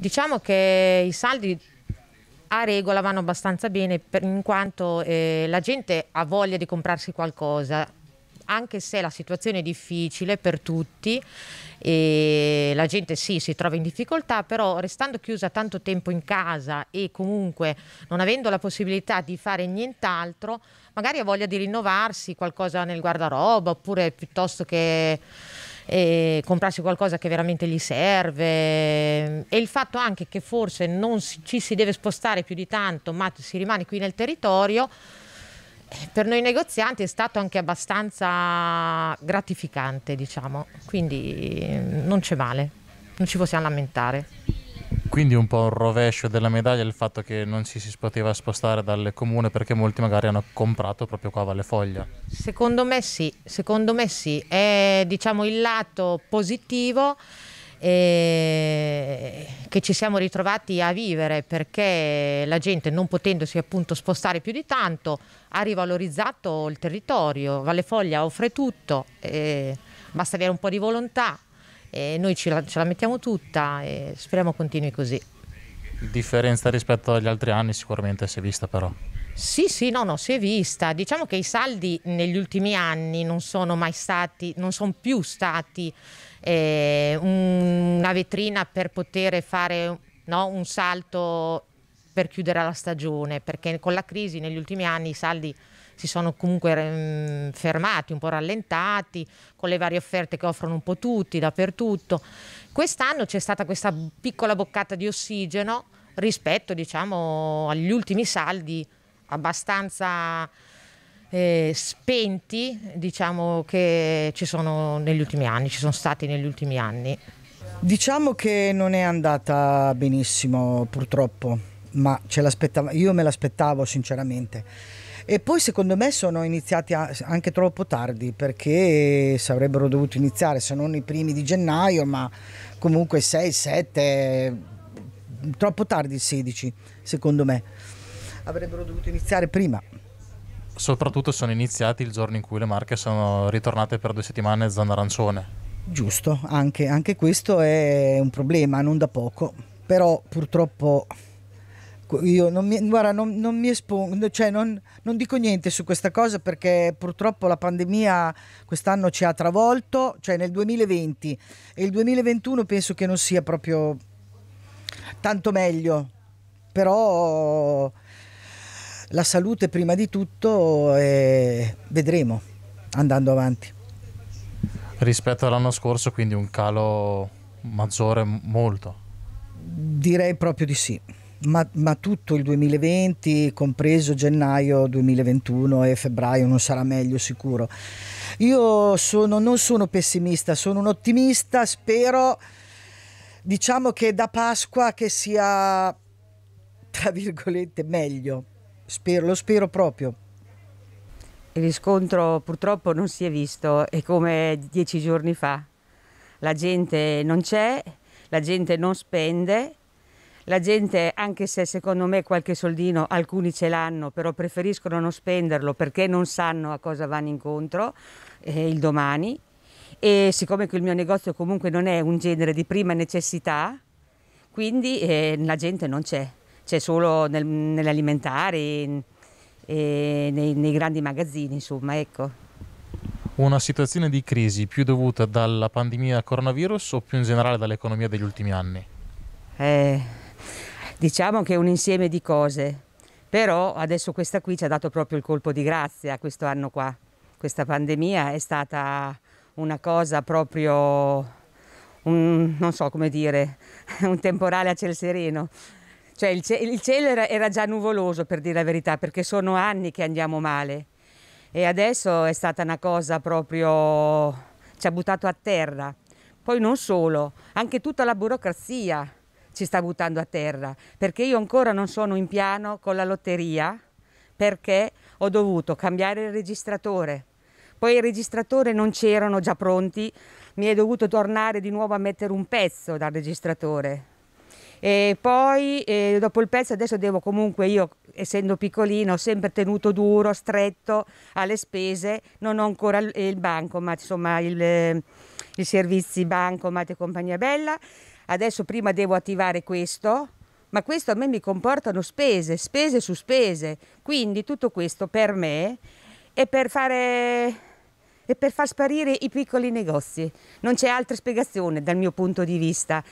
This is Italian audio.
Diciamo che i saldi a regola vanno abbastanza bene per, in quanto eh, la gente ha voglia di comprarsi qualcosa anche se la situazione è difficile per tutti e la gente sì si trova in difficoltà però restando chiusa tanto tempo in casa e comunque non avendo la possibilità di fare nient'altro magari ha voglia di rinnovarsi qualcosa nel guardaroba oppure piuttosto che eh, comprarsi qualcosa che veramente gli serve e il fatto anche che forse non si, ci si deve spostare più di tanto ma si rimane qui nel territorio eh, per noi negozianti è stato anche abbastanza gratificante diciamo quindi mm, non c'è male non ci possiamo lamentare quindi un po' un rovescio della medaglia il fatto che non ci si poteva spostare dal comune perché molti magari hanno comprato proprio qua a Valle Foglia. Secondo me sì, secondo me sì, è diciamo il lato positivo eh, che ci siamo ritrovati a vivere perché la gente non potendosi appunto spostare più di tanto ha rivalorizzato il territorio, Valle Foglia offre tutto, eh, basta avere un po' di volontà, e noi ce la, ce la mettiamo tutta e speriamo continui così. Differenza rispetto agli altri anni sicuramente si è vista però. Sì, sì, no, no, si è vista. Diciamo che i saldi negli ultimi anni non sono mai stati, non sono più stati eh, una vetrina per poter fare no, un salto per chiudere la stagione, perché con la crisi negli ultimi anni i saldi si sono comunque mm, fermati, un po' rallentati, con le varie offerte che offrono un po' tutti, dappertutto. Quest'anno c'è stata questa piccola boccata di ossigeno rispetto diciamo, agli ultimi saldi abbastanza eh, spenti diciamo, che ci sono negli ultimi anni, ci sono stati negli ultimi anni. Diciamo che non è andata benissimo purtroppo, ma io me l'aspettavo sinceramente e poi secondo me sono iniziati anche troppo tardi perché sarebbero dovuti iniziare se non i primi di gennaio, ma comunque 6, 7, troppo tardi il 16 secondo me. Avrebbero dovuto iniziare prima soprattutto sono iniziati il giorno in cui le marche sono ritornate per due settimane in zona arancione. Giusto, anche, anche questo è un problema, non da poco, però purtroppo io non mi, guarda, non, non mi espongo, cioè non, non, dico niente su questa cosa perché purtroppo la pandemia quest'anno ci ha travolto, cioè nel 2020 e il 2021 penso che non sia proprio tanto meglio, però la salute prima di tutto e vedremo andando avanti. Rispetto all'anno scorso quindi un calo maggiore molto? Direi proprio di sì ma, ma, tutto il 2020, compreso gennaio 2021 e febbraio, non sarà meglio sicuro. Io sono, non sono pessimista, sono un ottimista, spero, diciamo che da Pasqua che sia, tra virgolette, meglio. Spero, lo spero proprio. Il riscontro purtroppo non si è visto, è come dieci giorni fa. La gente non c'è, la gente non spende la gente, anche se secondo me qualche soldino, alcuni ce l'hanno, però preferiscono non spenderlo perché non sanno a cosa vanno incontro eh, il domani. E siccome il mio negozio comunque non è un genere di prima necessità, quindi eh, la gente non c'è, c'è solo nel, nell'alimentare e nei, nei grandi magazzini, insomma, ecco una situazione di crisi più dovuta dalla pandemia coronavirus o più in generale dall'economia degli ultimi anni? Eh, Diciamo che è un insieme di cose, però adesso questa qui ci ha dato proprio il colpo di grazia questo anno qua. Questa pandemia è stata una cosa proprio, un, non so come dire, un temporale a ciel sereno. Cioè il, cielo era già nuvoloso per dire la verità perché sono anni che andiamo male e adesso è stata una cosa proprio, ci ha buttato a terra. Poi non solo, anche tutta la burocrazia ci sta buttando a terra, perché io ancora non sono in piano con la lotteria perché ho dovuto cambiare il registratore. Poi il registratore non c'erano già pronti, mi è dovuto tornare di nuovo a mettere un pezzo dal registratore. E poi eh, dopo il pezzo adesso devo comunque io, essendo piccolino, ho sempre tenuto duro, stretto alle spese, non ho ancora il banco, ma insomma il... Eh, i servizi Bancomat e compagnia bella. Adesso prima devo attivare questo, ma questo a me mi comportano spese, spese su spese. Quindi tutto questo per me è per fare e per far sparire i piccoli negozi. Non c'è altra spiegazione dal mio punto di vista.